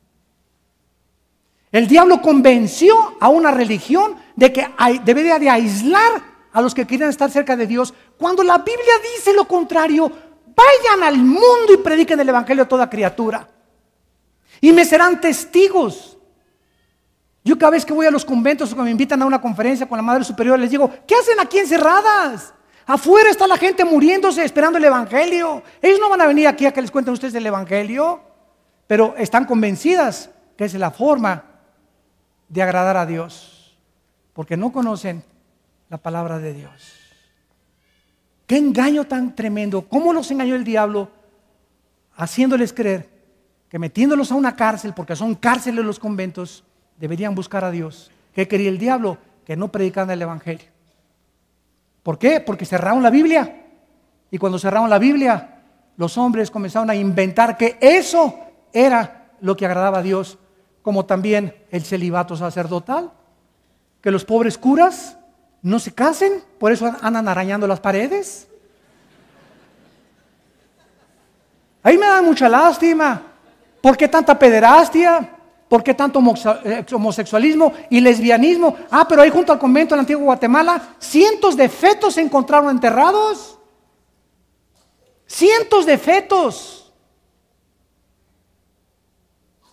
Speaker 1: El diablo convenció a una religión de que debería de aislar a los que querían estar cerca de Dios, cuando la Biblia dice lo contrario, vayan al mundo y prediquen el Evangelio a toda criatura. Y me serán testigos. Yo cada vez que voy a los conventos o que me invitan a una conferencia con la Madre Superior, les digo, ¿qué hacen aquí encerradas? Afuera está la gente muriéndose esperando el Evangelio. Ellos no van a venir aquí a que les cuenten ustedes el Evangelio, pero están convencidas que es la forma de agradar a Dios, porque no conocen la palabra de Dios. Qué engaño tan tremendo. ¿Cómo los engañó el diablo haciéndoles creer que metiéndolos a una cárcel, porque son cárceles los conventos, deberían buscar a Dios. ¿Qué quería el diablo? Que no predicaran el Evangelio. ¿Por qué? Porque cerraron la Biblia. Y cuando cerraron la Biblia, los hombres comenzaron a inventar que eso era lo que agradaba a Dios, como también el celibato sacerdotal, que los pobres curas no se casen, por eso andan arañando las paredes. Ahí me da mucha lástima. ¿Por qué tanta pederastia? ¿Por qué tanto eh, homosexualismo y lesbianismo? Ah, pero ahí junto al convento en el antiguo Guatemala, cientos de fetos se encontraron enterrados. Cientos de fetos.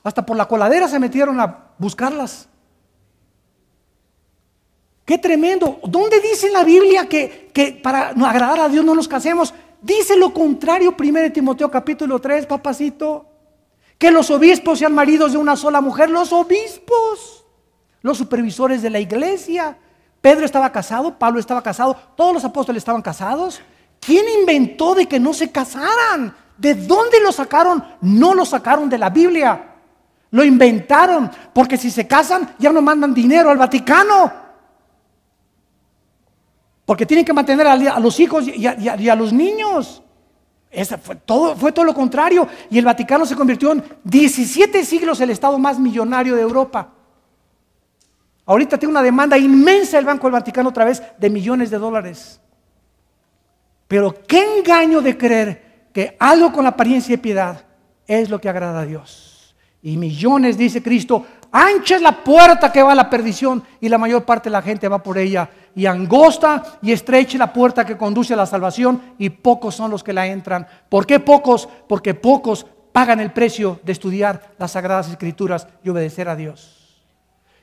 Speaker 1: Hasta por la coladera se metieron a buscarlas. Qué tremendo. ¿Dónde dice la Biblia que, para agradar a Dios no nos casemos? Dice lo contrario, 1 Timoteo capítulo 3, papacito. Que los obispos sean maridos de una sola mujer, los obispos, los supervisores de la iglesia. Pedro estaba casado, Pablo estaba casado, todos los apóstoles estaban casados. ¿Quién inventó de que no se casaran? ¿De dónde lo sacaron? No lo sacaron de la Biblia. Lo inventaron, porque si se casan ya no mandan dinero al Vaticano. Porque tienen que mantener a, los hijos y a, los niños fue, todo, lo contrario. Y el Vaticano se convirtió en 17 siglos el Estado más millonario de Europa. Ahorita tiene una demanda inmensa el Banco del Vaticano otra vez de millones de dólares. Pero qué engaño de creer que algo con la apariencia de piedad es lo que agrada a Dios. Y millones, dice Cristo, Ancha es la puerta que va a la perdición y la mayor parte de la gente va por ella. Y angosta y estrecha la puerta que conduce a la salvación y pocos son los que la entran. ¿Por qué pocos? Porque pocos pagan el precio de estudiar las sagradas escrituras y obedecer a Dios.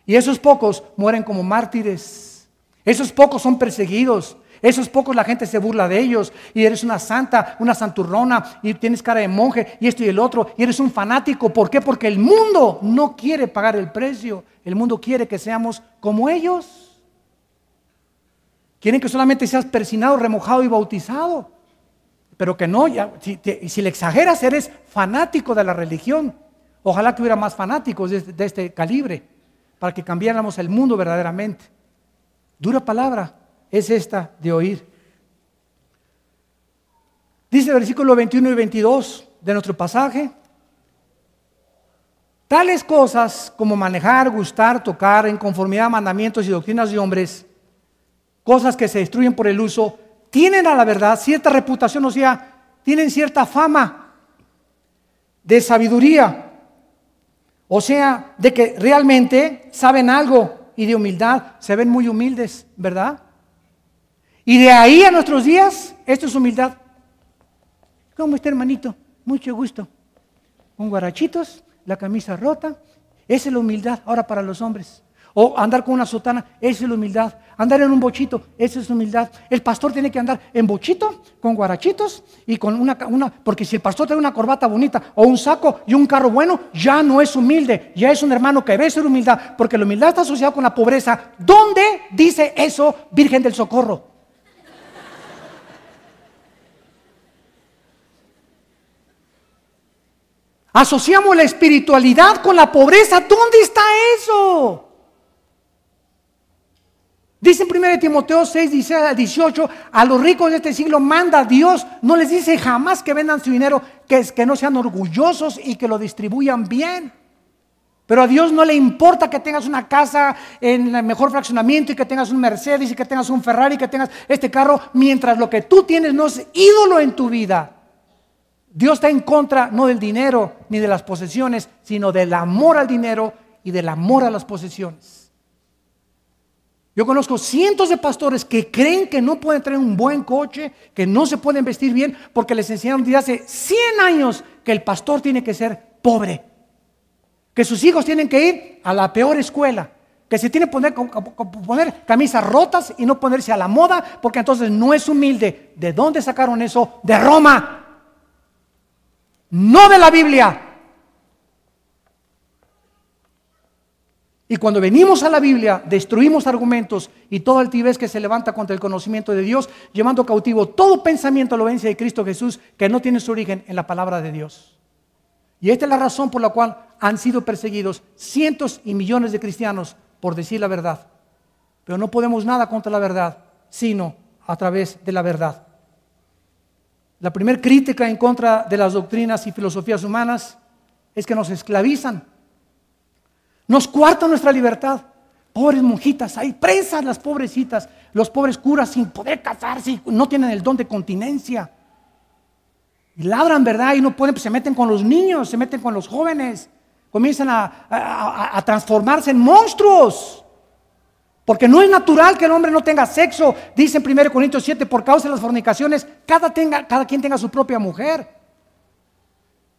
Speaker 1: Y esos pocos mueren como mártires. Esos pocos son perseguidos. Esos pocos la gente se burla de ellos y eres una santa, una santurrona y tienes cara de monje y esto y el otro y eres un fanático. ¿Por qué? Porque el mundo no quiere pagar el precio. El mundo quiere que seamos como ellos. Quieren que solamente seas persinado, remojado y bautizado. Pero que no, Y si, le exageras, eres fanático de la religión. Ojalá que hubiera más fanáticos de este calibre para que cambiáramos el mundo verdaderamente. Dura palabra, es esta de oír. Dice el versículo 21 y 22 de nuestro pasaje. Tales cosas como manejar, gustar, tocar, en conformidad a mandamientos y doctrinas de hombres, cosas que se destruyen por el uso, tienen a la verdad cierta reputación, o sea, tienen cierta fama de sabiduría, o sea, de que realmente saben algo y de humildad, se ven muy humildes, ¿verdad? Y de ahí a nuestros días, esto es humildad. ¿Cómo está, hermanito? Mucho gusto. Con guarachitos, la camisa rota. Esa es la humildad ahora para los hombres. O andar con una sotana, esa es la humildad. Andar en un bochito, esa es la humildad. El pastor tiene que andar en bochito, con guarachitos y con una, Porque si el pastor tiene una corbata bonita o un saco y un carro bueno, ya no es humilde, ya es un hermano que debe ser humildad. Porque la humildad está asociada con la pobreza. ¿Dónde dice eso, Virgen del Socorro? Asociamos la espiritualidad con la pobreza. ¿Dónde está eso? Dice en 1 Timoteo 6, 18, a los ricos de este siglo manda Dios, no les dice jamás que vendan su dinero, que, que no sean orgullosos y que lo distribuyan bien. Pero a Dios no le importa que tengas una casa en el mejor fraccionamiento y que tengas un Mercedes y que tengas un Ferrari y que tengas este carro, mientras lo que tú tienes no es ídolo en tu vida. Dios está en contra no del dinero ni de las posesiones, sino del amor al dinero y del amor a las posesiones. Yo conozco cientos de pastores que creen que no pueden tener un buen coche, que no se pueden vestir bien, porque les enseñaron desde hace 100 años que el pastor tiene que ser pobre, que sus hijos tienen que ir a la peor escuela, que se tiene que poner, poner, camisas rotas y no ponerse a la moda, porque entonces no es humilde. ¿De dónde sacaron eso? De Roma no de la Biblia. Y cuando venimos a la Biblia, destruimos argumentos y toda altivez que se levanta contra el conocimiento de Dios, llevando cautivo todo pensamiento a la obediencia de Cristo Jesús que no tiene su origen en la palabra de Dios. Y esta es la razón por la cual han sido perseguidos cientos y millones de cristianos por decir la verdad. Pero no podemos nada contra la verdad, sino a través de la verdad. La primera crítica en contra de las doctrinas y filosofías humanas es que nos esclavizan, nos cuartan nuestra libertad. Pobres monjitas, hay presas las pobrecitas, los pobres curas sin poder casarse, no tienen el don de continencia. Y labran, ¿verdad? Y no pueden, pues se meten con los niños, se meten con los jóvenes, comienzan a transformarse en monstruos. Porque no es natural que el hombre no tenga sexo, dice en 1 Corintios 7, por causa de las fornicaciones, cada, tenga, cada quien tenga su propia mujer.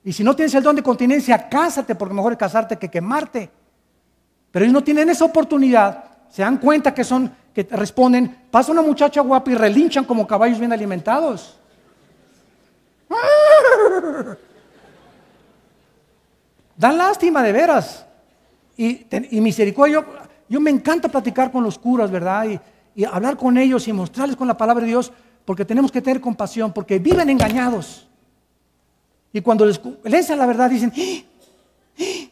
Speaker 1: Y si no tienes el don de continencia, cásate, porque mejor es casarte que quemarte. Pero ellos no tienen esa oportunidad, se dan cuenta que son, que responden, pasa una muchacha guapa y relinchan como caballos bien alimentados. Dan lástima de veras. Y, y misericordia, yo me encanta platicar con los curas, ¿verdad? Y, hablar con ellos y mostrarles con la palabra de Dios, porque tenemos que tener compasión, porque viven engañados. Y cuando les la verdad dicen, ¡Eh! ¡Eh!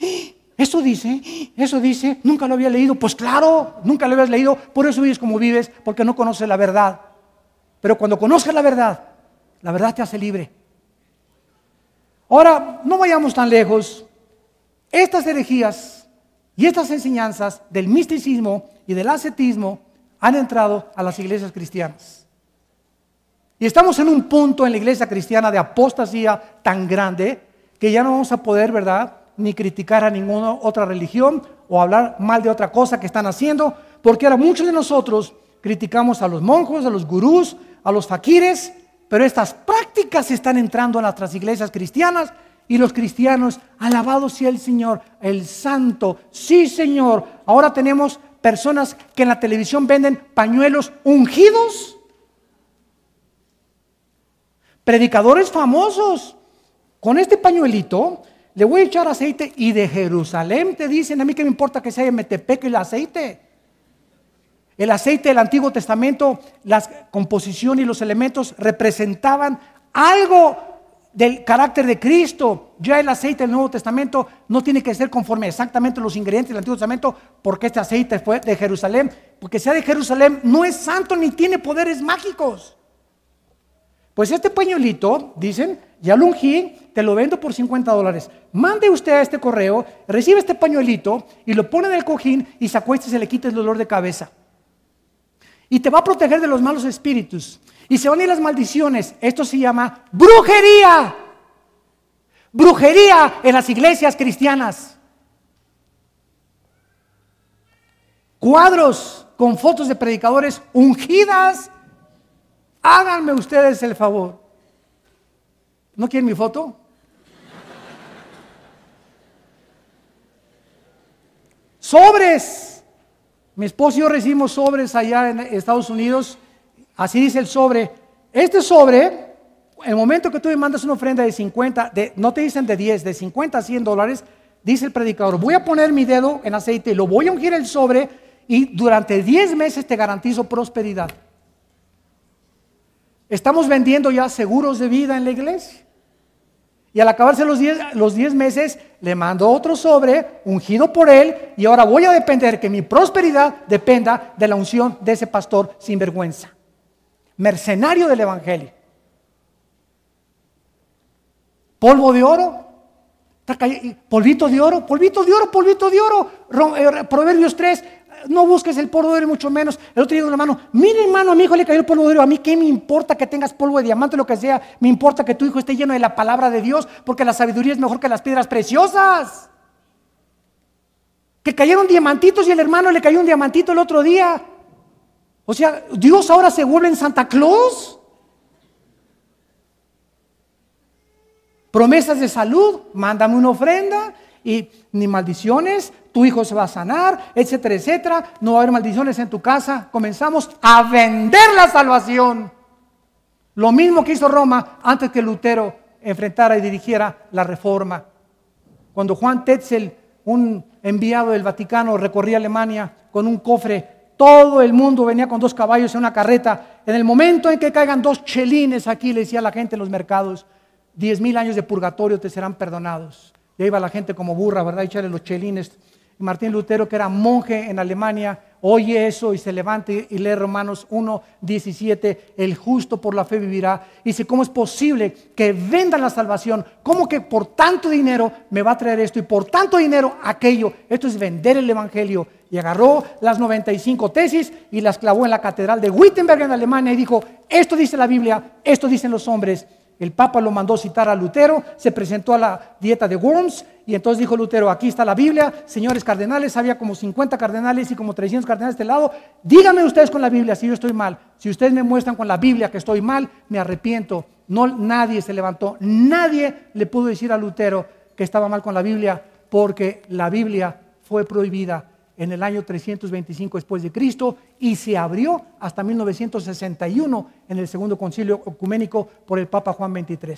Speaker 1: ¡Eh! eso dice, eso dice, nunca lo había leído. Pues claro, nunca lo habías leído, por eso vives como vives, porque no conoces la verdad. Pero cuando conozcas la verdad, la verdad te hace libre. Ahora, no vayamos tan lejos. Estas herejías y estas enseñanzas del misticismo y del ascetismo han entrado a las iglesias cristianas. Y estamos en un punto en la iglesia cristiana de apostasía tan grande que ya no vamos a poder, ¿verdad?, ni criticar a ninguna otra religión o hablar mal de otra cosa que están haciendo, porque ahora muchos de nosotros criticamos a los monjos, a los gurús, a los fakires, pero estas prácticas están entrando a nuestras iglesias cristianas y los cristianos, alabado sea el Señor, el Santo, sí Señor. Ahora tenemos personas que en la televisión venden pañuelos ungidos. Predicadores famosos. Con este pañuelito le voy a echar aceite y de Jerusalén te dicen, a mí que me importa que sea de Metepec el aceite. El aceite del Antiguo Testamento, la composición y los elementos representaban algo del carácter de Cristo. Ya el aceite del Nuevo Testamento no tiene que ser conforme exactamente a los ingredientes del Antiguo Testamento, porque este aceite fue de Jerusalén. Porque sea de Jerusalén, no es santo ni tiene poderes mágicos. Pues este pañuelito, dicen, ya te lo vendo por 50 dólares. Mande usted a este correo, recibe este pañuelito y lo pone en el cojín y se acuesta y se le quita el dolor de cabeza y te va a proteger de los malos espíritus. Y se van a ir las maldiciones. Esto se llama brujería. Brujería en las iglesias cristianas. Cuadros con fotos de predicadores ungidas. Háganme ustedes el favor. ¿No quieren mi foto? Sobres mi esposo y yo recibimos sobres allá en Estados Unidos. Así dice el sobre. Este sobre, el momento que tú me mandas una ofrenda de 50, de, no te dicen de 10, de 50 a 100 dólares, dice el predicador, voy a poner mi dedo en aceite lo voy a ungir el sobre y durante 10 meses te garantizo prosperidad. Estamos vendiendo ya seguros de vida en la iglesia. Y al acabarse los 10 los meses, le mandó otro sobre, ungido por él, y ahora voy a depender que mi prosperidad dependa de la unción de ese pastor sin vergüenza. Mercenario del Evangelio. Polvo de oro, polvito de oro, polvito de oro, polvito de oro. Eh, Proverbios 3, no busques el polvo de oro, mucho menos. El otro día una mano, mira hermano, a mi hijo le cayó el polvo de oro. A mí qué me importa que tengas polvo de diamante, lo que sea. Me importa que tu hijo esté lleno de la palabra de Dios, porque la sabiduría es mejor que las piedras preciosas. Que cayeron diamantitos y el hermano le cayó un diamantito el otro día. O sea, Dios ahora se vuelve en Santa Claus. Promesas de salud, mándame una ofrenda y ni maldiciones, tu hijo se va a sanar, etcétera, etcétera, no va a haber maldiciones en tu casa. Comenzamos a vender la salvación. Lo mismo que hizo Roma antes que Lutero enfrentara y dirigiera la reforma. Cuando Juan Tetzel, un enviado del Vaticano, recorría Alemania con un cofre, todo el mundo venía con dos caballos en una carreta. En el momento en que caigan dos chelines aquí, le decía a la gente en los mercados, diez mil años de purgatorio te serán perdonados. Y ahí va la gente como burra, ¿verdad? Y echarle los chelines. Martín Lutero, que era monje en Alemania, oye eso y se levanta y lee Romanos 1, 17, el justo por la fe vivirá. Y dice, ¿cómo es posible que vendan la salvación? ¿Cómo que por tanto dinero me va a traer esto y por tanto dinero aquello? Esto es vender el Evangelio. Y agarró las 95 tesis y las clavó en la catedral de Wittenberg en Alemania y dijo, esto dice la Biblia, esto dicen los hombres. El Papa lo mandó citar a Lutero, se presentó a la dieta de Worms y entonces dijo Lutero, aquí está la Biblia, señores cardenales, había como 50 cardenales y como 300 cardenales de este lado, díganme ustedes con la Biblia si yo estoy mal, si ustedes me muestran con la Biblia que estoy mal, me arrepiento. No, nadie se levantó, nadie le pudo decir a Lutero que estaba mal con la Biblia porque la Biblia fue prohibida en el año 325 después de Cristo y se abrió hasta 1961 en el segundo concilio ecuménico por el Papa Juan XXIII.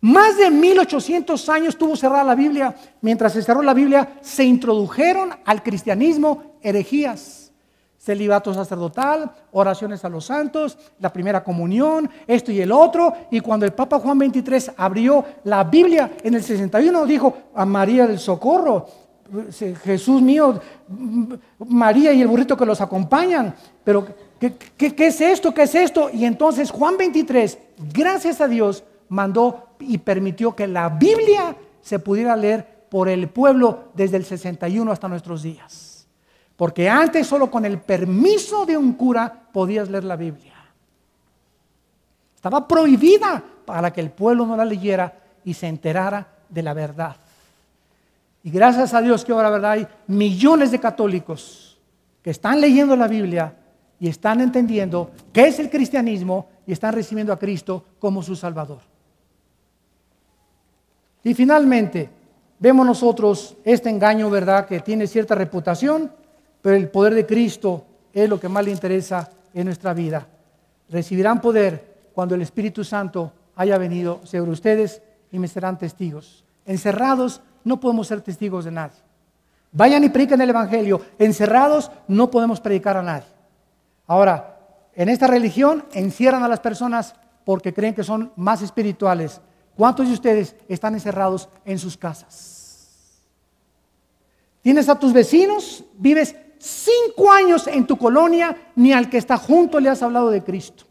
Speaker 1: Más de 1800 años tuvo cerrada la Biblia. Mientras se cerró la Biblia, se introdujeron al cristianismo herejías. Celibato sacerdotal, oraciones a los santos, la primera comunión, esto y el otro. Y cuando el Papa Juan XXIII abrió la Biblia en el 61, dijo a María del Socorro, Jesús mío, María y el burrito que los acompañan, pero ¿qué, es esto? ¿Qué es esto? Y entonces Juan 23, gracias a Dios, mandó y permitió que la Biblia se pudiera leer por el pueblo desde el 61 hasta nuestros días. Porque antes solo con el permiso de un cura podías leer la Biblia. Estaba prohibida para que el pueblo no la leyera y se enterara de la verdad. Y gracias a Dios que ahora, ¿verdad? Hay millones de católicos que están leyendo la Biblia y están entendiendo qué es el cristianismo y están recibiendo a Cristo como su Salvador. Y finalmente, vemos nosotros este engaño, ¿verdad? Que tiene cierta reputación, pero el poder de Cristo es lo que más le interesa en nuestra vida. Recibirán poder cuando el Espíritu Santo haya venido sobre ustedes y me serán testigos. Encerrados no podemos ser testigos de nadie. Vayan y prediquen el Evangelio. Encerrados no podemos predicar a nadie. Ahora, en esta religión encierran a las personas porque creen que son más espirituales. ¿Cuántos de ustedes están encerrados en sus casas? Tienes a tus vecinos, vives cinco años en tu colonia, ni al que está junto le has hablado de Cristo.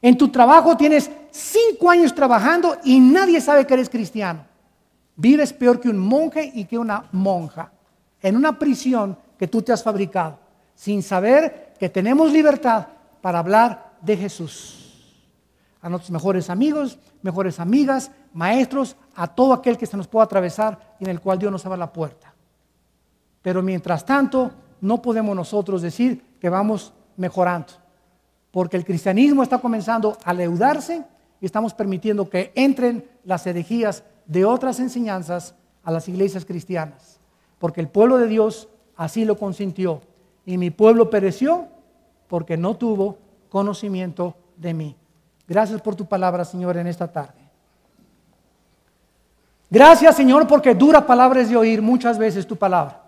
Speaker 1: En tu trabajo tienes cinco años trabajando y nadie sabe que eres cristiano. Vives peor que un monje y que una monja, en una prisión que tú te has fabricado, sin saber que tenemos libertad para hablar de Jesús. A nuestros mejores amigos, mejores amigas, maestros, a todo aquel que se nos pueda atravesar y en el cual Dios nos abra la puerta. Pero mientras tanto, no podemos nosotros decir que vamos mejorando, porque el cristianismo está comenzando a leudarse y estamos permitiendo que entren las herejías de otras enseñanzas a las iglesias cristianas, porque el pueblo de Dios así lo consintió y mi pueblo pereció porque no tuvo conocimiento de mí. Gracias por tu palabra, Señor, en esta tarde. Gracias, Señor, porque dura palabras de oír muchas veces tu palabra,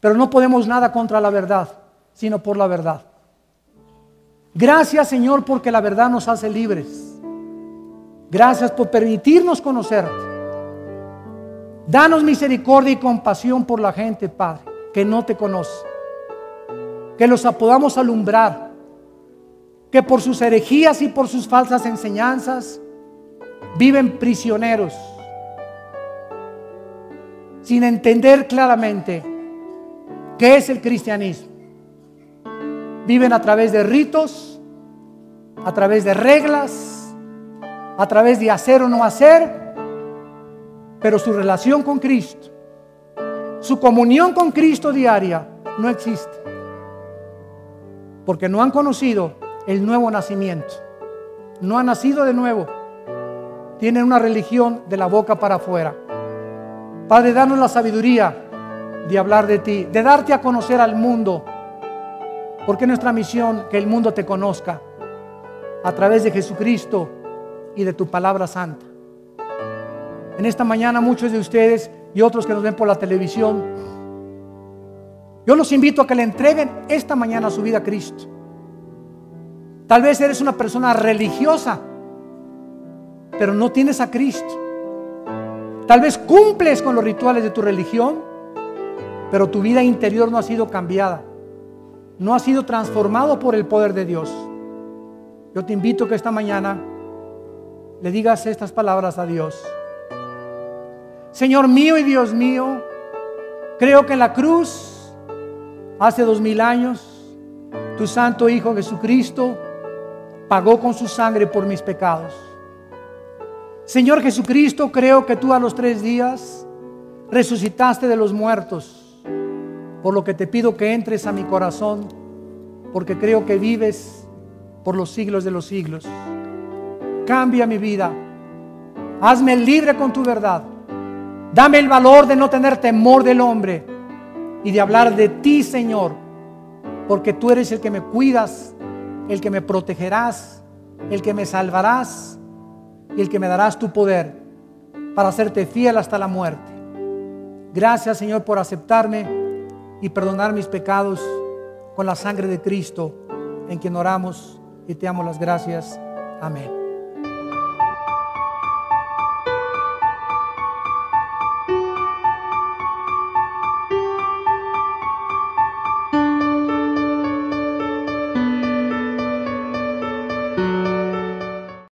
Speaker 1: pero no podemos nada contra la verdad, sino por la verdad. Gracias, Señor, porque la verdad nos hace libres. Gracias por permitirnos conocer. Danos misericordia y compasión por la gente, Padre, que no te conoce. Que los podamos alumbrar. Que por sus herejías y por sus falsas enseñanzas viven prisioneros. Sin entender claramente qué es el cristianismo. Viven a través de ritos, a través de reglas, a través de hacer o no hacer pero su relación con Cristo, su comunión con Cristo diaria, no existe. Porque no han conocido el nuevo nacimiento. No han nacido de nuevo. Tienen una religión de la boca para afuera. Padre, danos la sabiduría de hablar de ti, de darte a conocer al mundo. Porque nuestra misión que el mundo te conozca a través de Jesucristo y de tu palabra santa en esta mañana muchos de ustedes y otros que nos ven por la televisión, yo los invito a que le entreguen esta mañana su vida a Cristo. Tal vez eres una persona religiosa, pero no tienes a Cristo. Tal vez cumples con los rituales de tu religión, pero tu vida interior no ha sido cambiada, no ha sido transformado por el poder de Dios. Yo te invito a que esta mañana le digas estas palabras a Dios. Señor mío y Dios mío, creo que en la cruz, hace dos mil años, tu Santo Hijo Jesucristo pagó con su sangre por mis pecados. Señor Jesucristo, creo que tú a los tres días resucitaste de los muertos, por lo que te pido que entres a mi corazón, porque creo que vives por los siglos de los siglos. Cambia mi vida, hazme libre con tu verdad Dame el valor de no tener temor del hombre y de hablar de ti, Señor, porque tú eres el que me cuidas, el que me protegerás, el que me salvarás y el que me darás tu poder para hacerte fiel hasta la muerte. Gracias, Señor, por aceptarme y perdonar mis pecados con la sangre de Cristo, en quien oramos y te damos las gracias. Amén.